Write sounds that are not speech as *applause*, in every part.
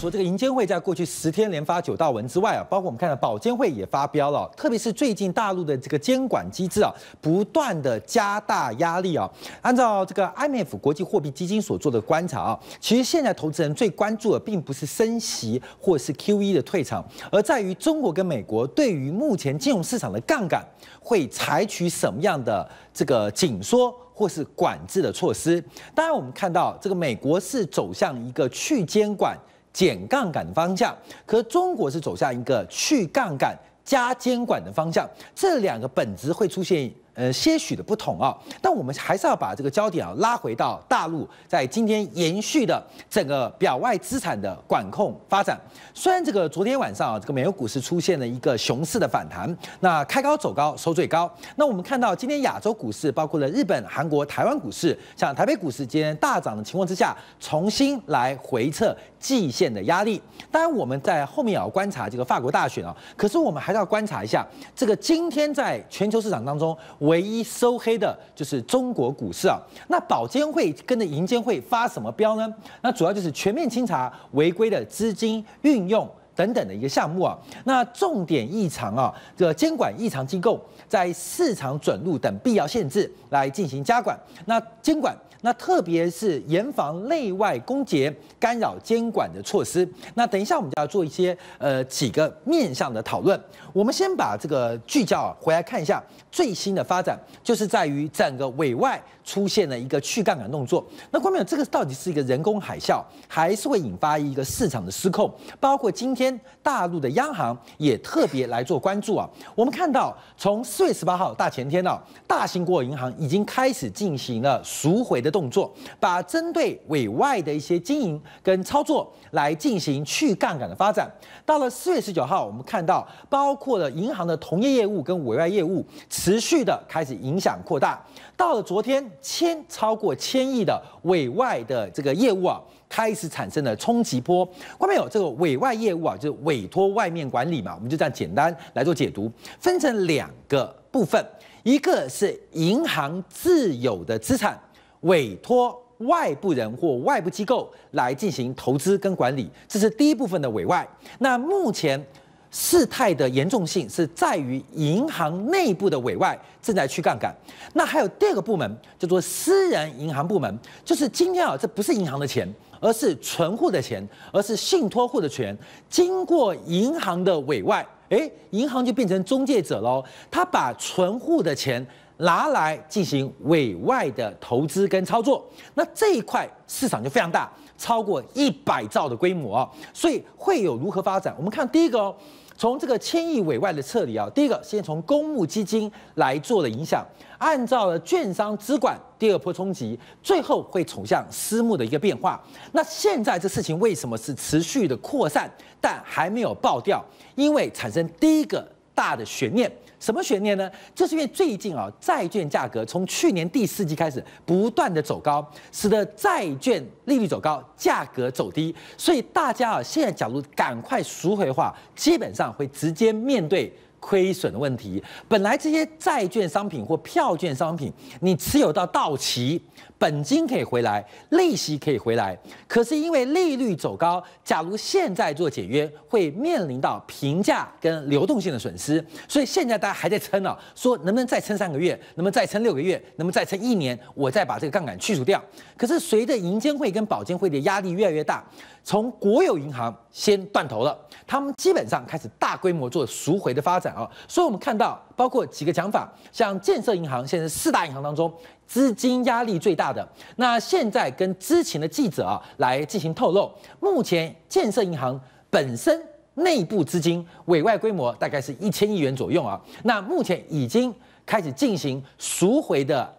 说这个银监会在过去十天连发九大文之外啊，包括我们看到保监会也发飙了，特别是最近大陆的这个监管机制啊，不断的加大压力啊。按照这个 IMF 国际货币基金所做的观察啊，其实现在投资人最关注的并不是升息或是 QE 的退场，而在于中国跟美国对于目前金融市场的杠杆会采取什么样的这个紧缩或是管制的措施。当然，我们看到这个美国是走向一个去监管。减杠杆的方向，可中国是走向一个去杠杆加监管的方向，这两个本质会出现。呃，些许的不同啊，但我们还是要把这个焦点啊拉回到大陆，在今天延续的整个表外资产的管控发展。虽然这个昨天晚上啊，这个美国股市出现了一个熊市的反弹，那开高走高收最高。那我们看到今天亚洲股市，包括了日本、韩国、台湾股市，像台北股市今天大涨的情况之下，重新来回撤季线的压力。当然，我们在后面也要观察这个法国大选啊，可是我们还是要观察一下这个今天在全球市场当中我。唯一收黑的就是中国股市啊！那保监会跟着银监会发什么标呢？那主要就是全面清查违规的资金运用等等的一个项目啊！那重点异常啊个监管异常机构，在市场准入等必要限制来进行加管。那监管。那特别是严防内外勾结干扰监管的措施。那等一下我们就要做一些呃几个面向的讨论。我们先把这个聚焦回来看一下最新的发展，就是在于整个委外出现了一个去杠杆动作。那关键这个到底是一个人工海啸，还是会引发一个市场的失控？包括今天大陆的央行也特别来做关注啊。我们看到从四月十八号大前天啊，大型国有银行已经开始进行了赎回的。动作把针对委外的一些经营跟操作来进行去杠杆的发展。到了四月十九号，我们看到包括了银行的同业业务跟委外业务持续的开始影响扩大。到了昨天，千超过千亿的委外的这个业务啊，开始产生了冲击波。外面有这个委外业务啊，就是委托外面管理嘛，我们就这样简单来做解读，分成两个部分，一个是银行自有的资产。委托外部人或外部机构来进行投资跟管理，这是第一部分的委外。那目前事态的严重性是在于银行内部的委外正在去杠杆。那还有第二个部门叫做私人银行部门，就是今天啊，这不是银行的钱，而是存户的钱，而是信托户的钱，经过银行的委外，诶，银行就变成中介者喽，他把存户的钱。拿来进行委外的投资跟操作，那这一块市场就非常大，超过一百兆的规模啊，所以会有如何发展？我们看第一个哦，从这个千亿委外的撤离啊，第一个先从公募基金来做的影响，按照了券商资管第二波冲击，最后会走向私募的一个变化。那现在这事情为什么是持续的扩散，但还没有爆掉？因为产生第一个大的悬念。什么悬念呢？就是因为最近啊，债券价格从去年第四季开始不断的走高，使得债券利率走高，价格走低，所以大家啊，现在假如赶快赎回的话，基本上会直接面对亏损的问题。本来这些债券商品或票券商品，你持有到到期。本金可以回来，利息可以回来，可是因为利率走高，假如现在做解约，会面临到平价跟流动性的损失，所以现在大家还在撑啊，说能不能再撑三个月，能不能再撑六个月，能不能再撑一年，我再把这个杠杆去除掉。可是随着银监会跟保监会的压力越来越大，从国有银行先断头了，他们基本上开始大规模做赎回的发展啊，所以我们看到包括几个讲法，像建设银行现在四大银行当中。资金压力最大的那，现在跟知情的记者啊来进行透露，目前建设银行本身内部资金委外规模大概是一千亿元左右啊。那目前已经开始进行赎回的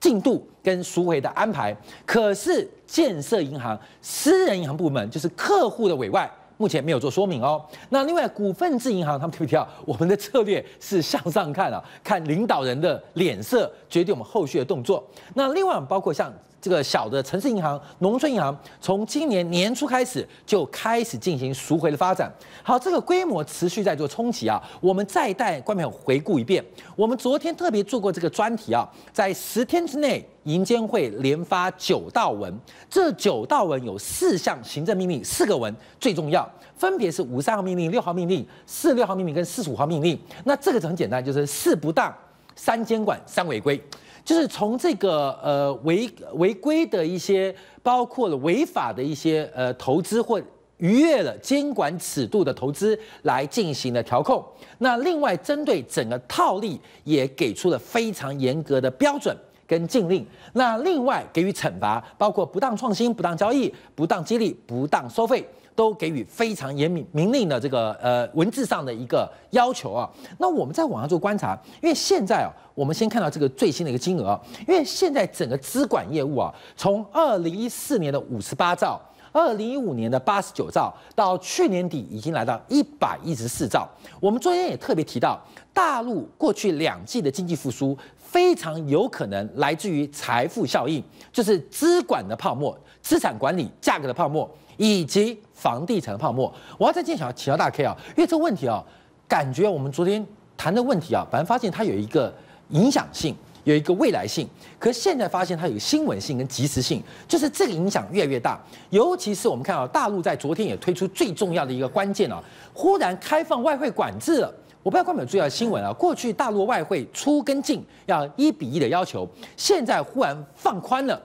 进度跟赎回的安排，可是建设银行私人银行部门就是客户的委外。目前没有做说明哦。那另外股份制银行他们跳不跳？我们的策略是向上看啊，看领导人的脸色决定我们后续的动作。那另外包括像。这个小的城市银行、农村银行，从今年年初开始就开始进行赎回的发展。好，这个规模持续在做冲击啊。我们再带观众朋友回顾一遍，我们昨天特别做过这个专题啊，在十天之内，银监会连发九道文，这九道文有四项行政命令，四个文最重要，分别是五三号命令、六号命令、四六号命令跟四十五号命令。那这个很简单，就是四不当、三监管、三违规。就是从这个呃违违规的一些，包括了违法的一些呃投资或逾越了监管尺度的投资，来进行的调控。那另外针对整个套利，也给出了非常严格的标准。跟禁令，那另外给予惩罚，包括不当创新、不当交易、不当激励、不当收费，都给予非常严明明令的这个呃文字上的一个要求啊。那我们在网上做观察，因为现在啊，我们先看到这个最新的一个金额，因为现在整个资管业务啊，从二零一四年的五十八兆，二零一五年的八十九兆，到去年底已经来到一百一十四兆。我们昨天也特别提到，大陆过去两季的经济复苏。非常有可能来自于财富效应，就是资管的泡沫、资产管理价格的泡沫以及房地产的泡沫。我要在建小请教大 K 啊，因为这个问题啊，感觉我们昨天谈的问题啊，反正发现它有一个影响性，有一个未来性，可现在发现它有新闻性跟及时性，就是这个影响越来越大。尤其是我们看到大陆在昨天也推出最重要的一个关键啊，忽然开放外汇管制了。我不要关本，注意到新闻啊！过去大陆外汇出跟进要一比一的要求，现在忽然放宽了，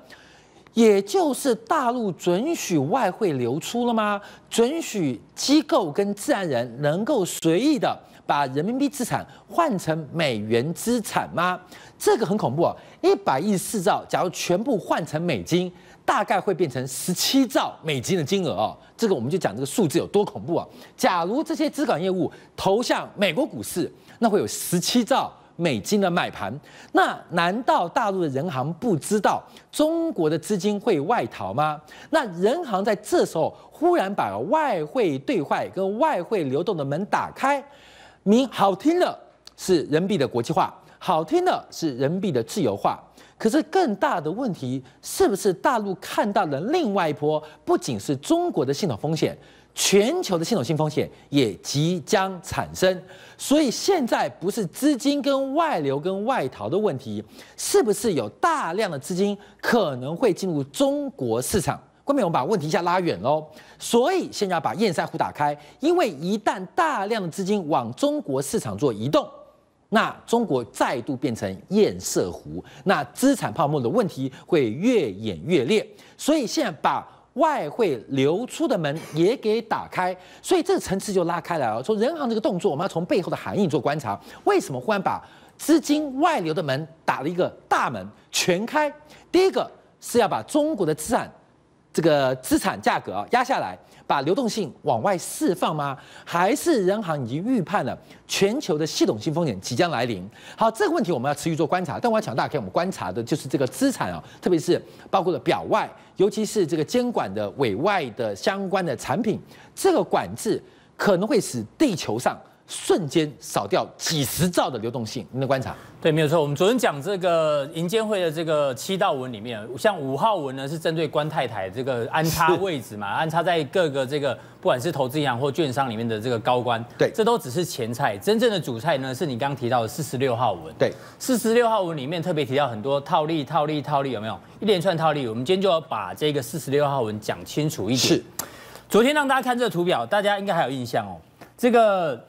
也就是大陆准许外汇流出了吗？准许机构跟自然人能够随意的。把人民币资产换成美元资产吗？这个很恐怖啊！一百亿四兆，假如全部换成美金，大概会变成十七兆美金的金额哦。这个我们就讲这个数字有多恐怖啊！假如这些资管业务投向美国股市，那会有十七兆美金的买盘。那难道大陆的人行不知道中国的资金会外逃吗？那人行在这时候忽然把外汇兑换跟外汇流动的门打开？名好听的是人民币的国际化，好听的是人民币的自由化。可是更大的问题，是不是大陆看到的另外一波，不仅是中国的系统风险，全球的系统性风险也即将产生？所以现在不是资金跟外流跟外逃的问题，是不是有大量的资金可能会进入中国市场？后面我们把问题一下拉远喽，所以现在要把堰塞湖打开，因为一旦大量的资金往中国市场做移动，那中国再度变成堰塞湖，那资产泡沫的问题会越演越烈。所以现在把外汇流出的门也给打开，所以这个层次就拉开来了。从人行这个动作，我们要从背后的含义做观察，为什么忽然把资金外流的门打了一个大门全开？第一个是要把中国的资产。这个资产价格压下来，把流动性往外释放吗？还是人行已经预判了全球的系统性风险即将来临？好，这个问题我们要持续做观察。但我要强大给我们观察的就是这个资产啊，特别是包括了表外，尤其是这个监管的委外的相关的产品，这个管制可能会使地球上。瞬间少掉几十兆的流动性，您的观察？对，没有错。我们昨天讲这个银监会的这个七道文里面，像五号文呢是针对官太太这个安插位置嘛，安插在各个这个不管是投资银行或券商里面的这个高官。对，这都只是前菜，真正的主菜呢是你刚刚提到的四十六号文。对，四十六号文里面特别提到很多套利，套利，套利有没有一连串套利？我们今天就要把这个四十六号文讲清楚一点。是，昨天让大家看这个图表，大家应该还有印象哦。这个。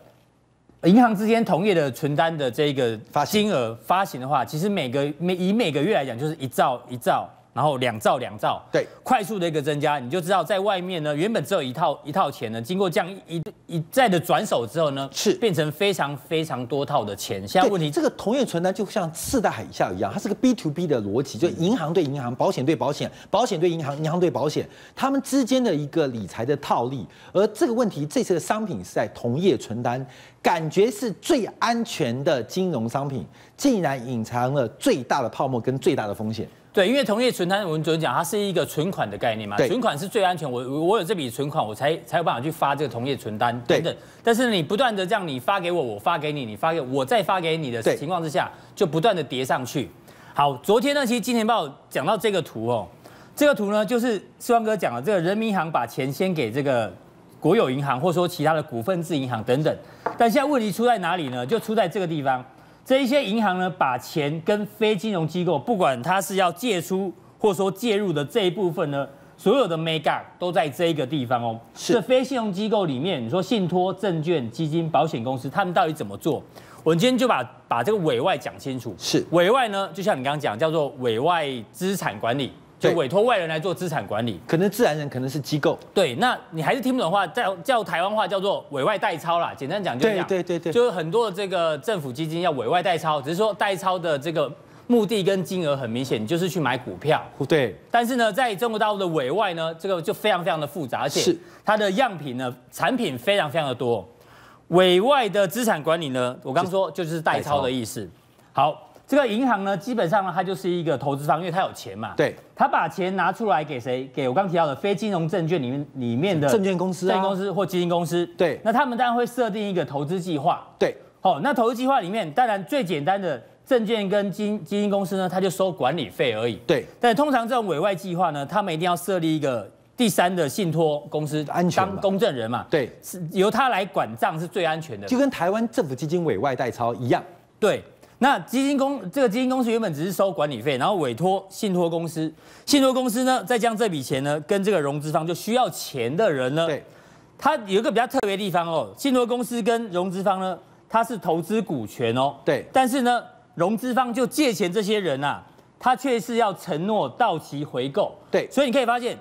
银行之间同业的存单的这个发金额发行的话，其实每个每以每个月来讲，就是一兆一兆。然后两兆两兆，对，快速的一个增加，你就知道在外面呢，原本只有一套一套钱呢，经过这样一一再的转手之后呢，是变成非常非常多套的钱。现在问题，这个同业存单就像次贷海啸一样，它是个 B to B 的逻辑，就银行对银行，保险对保险，保险对银行，银行对保险，他们之间的一个理财的套利。而这个问题，这次的商品是在同业存单，感觉是最安全的金融商品，竟然隐藏了最大的泡沫跟最大的风险。对，因为同业存单，我们总天讲它是一个存款的概念嘛，存款是最安全。我我有这笔存款，我才才有办法去发这个同业存单等等。但是你不断的这样，你发给我，我发给你，你发给我再发给你的情况之下，就不断的叠上去。好，昨天呢，其实金钱豹讲到这个图哦，这个图呢就是四万哥讲了，这个人民银行把钱先给这个国有银行或者说其他的股份制银行等等。但现在问题出在哪里呢？就出在这个地方。这一些银行呢，把钱跟非金融机构，不管它是要借出或说介入的这一部分呢，所有的 make up 都在这一个地方哦。是。非金融机构里面，你说信托、证券、基金、保险公司，他们到底怎么做？我今天就把把这个委外讲清楚。是。委外呢，就像你刚刚讲，叫做委外资产管理。就委托外人来做资产管理，可能自然人可能是机构。对，那你还是听不懂话，叫叫台湾话叫做“委外代抄”啦。简单讲就是讲，对对对对，就是很多的这个政府基金要委外代抄，只是说代抄的这个目的跟金额很明显，就是去买股票。对。但是呢，在中国大陆的委外呢，这个就非常非常的复杂，而且它的样品呢产品非常非常的多。委外的资产管理呢，我刚说就是代抄的意思。好。这个银行呢，基本上呢，它就是一个投资方，因为它有钱嘛。对。他把钱拿出来给谁？给我刚提到的非金融证券里面里面的证券公司、证券公司或基金公司。对。那他们当然会设定一个投资计划。对。好，那投资计划里面，当然最简单的证券跟金基金公司呢，它就收管理费而已。对。但通常这种委外计划呢，他们一定要设立一个第三的信托公司，安全当公证人嘛。对。是由他来管账是最安全的，就跟台湾政府基金委外代操一样。对。那基金公这个基金公司原本只是收管理费，然后委托信托公司，信托公司呢再将这笔钱呢跟这个融资方就需要钱的人呢，对，他有一个比较特别的地方哦，信托公司跟融资方呢他是投资股权哦，对，但是呢融资方就借钱这些人呐，他却是要承诺到期回购，对，所以你可以发现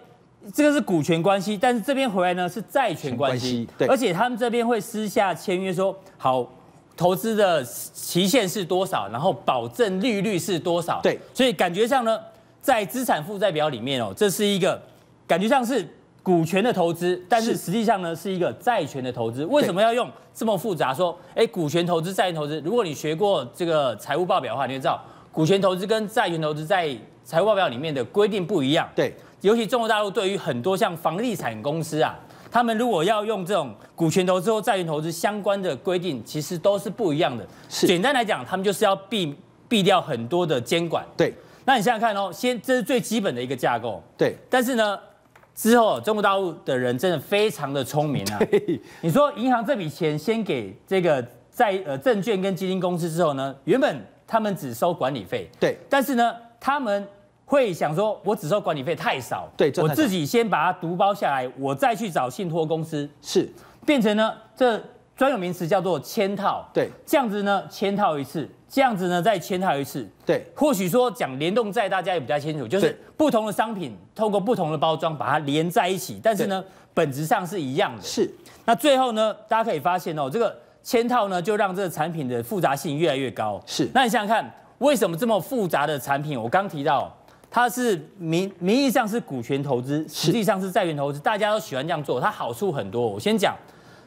这个是股权关系，但是这边回来呢是债权关系，对，而且他们这边会私下签约说好。投资的期限是多少？然后保证利率是多少？对，所以感觉上呢，在资产负债表里面哦，这是一个感觉上是股权的投资，但是实际上呢是一个债权的投资。为什么要用这么复杂说？哎，股权投资、债权投资。如果你学过这个财务报表的话，你就知道股权投资跟债权投资在财务报表里面的规定不一样。对，尤其中国大陆对于很多像房地产公司啊。他们如果要用这种股权投资或债权投资相关的规定，其实都是不一样的。是，简单来讲，他们就是要避避掉很多的监管。对，那你想想看哦，先这是最基本的一个架构。对，但是呢，之后中国大陆的人真的非常的聪明啊。*laughs* 你说银行这笔钱先给这个债呃证券跟基金公司之后呢，原本他们只收管理费。对，但是呢，他们。会想说，我只收管理费太少，对，我自己先把它独包下来，我再去找信托公司，是，变成呢这专有名词叫做签套，对，这样子呢签套一次，这样子呢再签套一次，对，或许说讲联动债，大家也比较清楚，就是不同的商品透过不同的包装把它连在一起，但是呢本质上是一样的，是。那最后呢，大家可以发现哦，这个签套呢就让这个产品的复杂性越来越高，是。那你想想看，为什么这么复杂的产品，我刚提到。它是名名义上是股权投资，实际上是债权投资。大家都喜欢这样做，它好处很多。我先讲，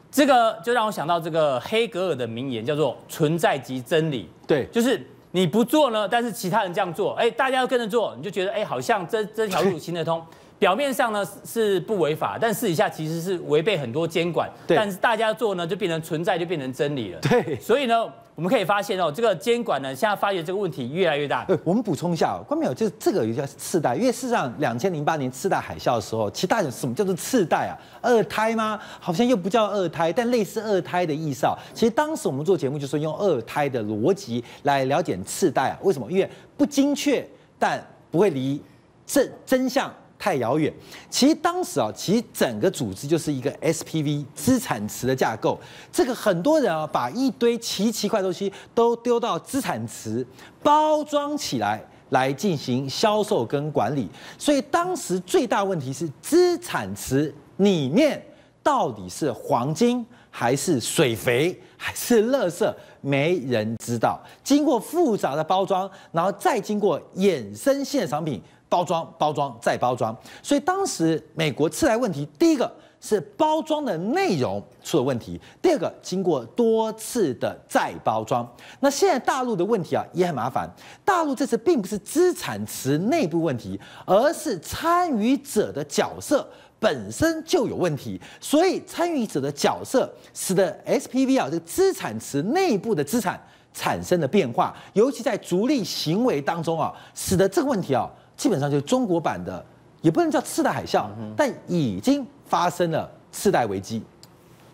这个就让我想到这个黑格尔的名言，叫做“存在即真理”。对，就是你不做呢，但是其他人这样做，哎，大家都跟着做，你就觉得哎，好像这这条路行得通。表面上呢是不违法，但私底下其实是违背很多监管。但是大家做呢，就变成存在，就变成真理了。对。所以呢，我们可以发现哦，这个监管呢，现在发觉这个问题越来越大。对，我们补充一下，关美友就是这个也叫次贷，因为事实上，两千零八年次贷海啸的时候，其他人什么叫做次贷啊？二胎吗？好像又不叫二胎，但类似二胎的意思。其实当时我们做节目就是用二胎的逻辑来了解次贷啊。为什么？因为不精确，但不会离真真相。太遥远。其实当时啊，其实整个组织就是一个 SPV 资产池的架构。这个很多人啊，把一堆奇奇怪东西都丢到资产池包装起来来进行销售跟管理。所以当时最大问题是资产池里面到底是黄金还是水肥还是垃圾，没人知道。经过复杂的包装，然后再经过衍生性产品。包装、包装再包装，所以当时美国次贷问题，第一个是包装的内容出了问题，第二个经过多次的再包装。那现在大陆的问题啊也很麻烦，大陆这次并不是资产池内部问题，而是参与者的角色本身就有问题，所以参与者的角色使得 SPV 啊这个资产池内部的资产产生了变化，尤其在逐利行为当中啊，使得这个问题啊。基本上就是中国版的，也不能叫次贷海啸，但已经发生了次贷危机。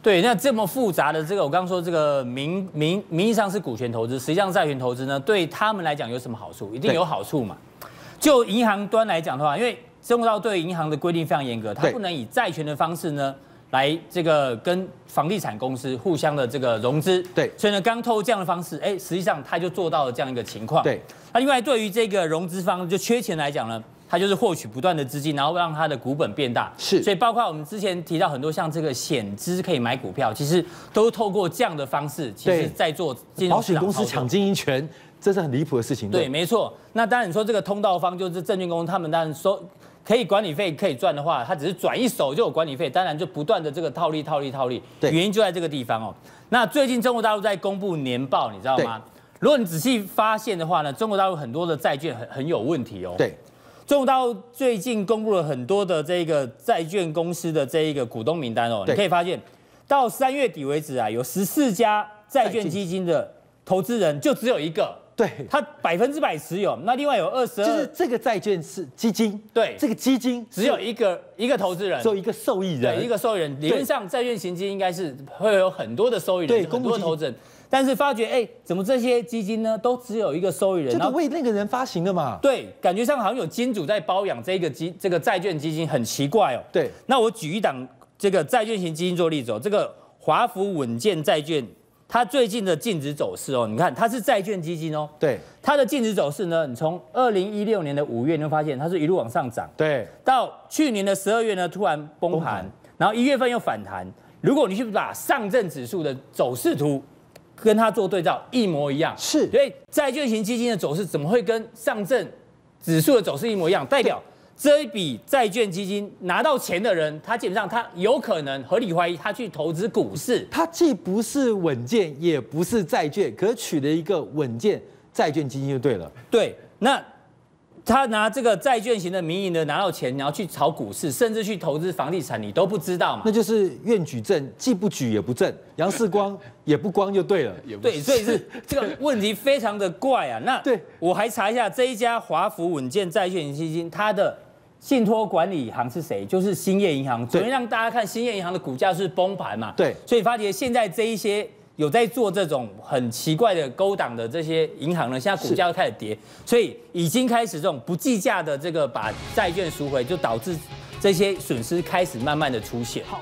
对，那这么复杂的这个，我刚说这个名名名义上是股权投资，实际上债权投资呢，对他们来讲有什么好处？一定有好处嘛。就银行端来讲的话，因为中国大对银行的规定非常严格，它不能以债权的方式呢。来这个跟房地产公司互相的这个融资，对，所以呢，刚透过这样的方式，哎，实际上他就做到了这样一个情况。对，那另外对于这个融资方就缺钱来讲呢，他就是获取不断的资金，然后让他的股本变大。是，所以包括我们之前提到很多像这个险资可以买股票，其实都透过这样的方式，其实在做。保险公司抢经营权，这是很离谱的事情。对，没错。那当然你说这个通道方就是证券公司，他们当然收可以管理费可以赚的话，它只是转一手就有管理费，当然就不断的这个套利、套利、套利。对，原因就在这个地方哦。那最近中国大陆在公布年报，你知道吗？如果你仔细发现的话呢，中国大陆很多的债券很很有问题哦。对，中国大陆最近公布了很多的这个债券公司的这一个股东名单哦，你可以发现，到三月底为止啊，有十四家债券基金的投资人就只有一个。对，它百分之百持有。那另外有二十，就是这个债券是基金，对，这个基金只有一个一个投资人，只有一个受益人，一个受益人。理论上债券型基金应该是会有很多的受益人，很多投资人。但是发觉，哎，怎么这些基金呢，都只有一个受益人？这个为那个人发行的嘛？对，感觉上好像有金主在包养这个基这个债券基金，很奇怪哦。对，那我举一档这个债券型基金做例子哦，这个华福稳健债券。它最近的净值走势哦，你看它是债券基金哦，对，它的净值走势呢，你从二零一六年的五月你会发现它是一路往上涨，对，到去年的十二月呢突然崩盘，然后一月份又反弹。如果你去把上证指数的走势图，跟它做对照，一模一样，是，所以债券型基金的走势怎么会跟上证指数的走势一模一样？代表？这一笔债券基金拿到钱的人，他基本上他有可能合理怀疑他去投资股市，他既不是稳健，也不是债券，可取的一个稳健债券基金就对了。对，那他拿这个债券型的民营的拿到钱，然后去炒股市，甚至去投资房地产，你都不知道嘛？那就是愿举证，既不举也不证，杨世光也不光就对了。也对，所以是这个问题非常的怪啊。那 *laughs* 对我还查一下这一家华福稳健债券型基金，它的。信托管理行是谁？就是兴业银行。昨天让大家看兴业银行的股价是崩盘嘛？对。所以发觉现在这一些有在做这种很奇怪的勾当的这些银行呢，现在股价开始跌，所以已经开始这种不计价的这个把债券赎回，就导致这些损失开始慢慢的出现。好。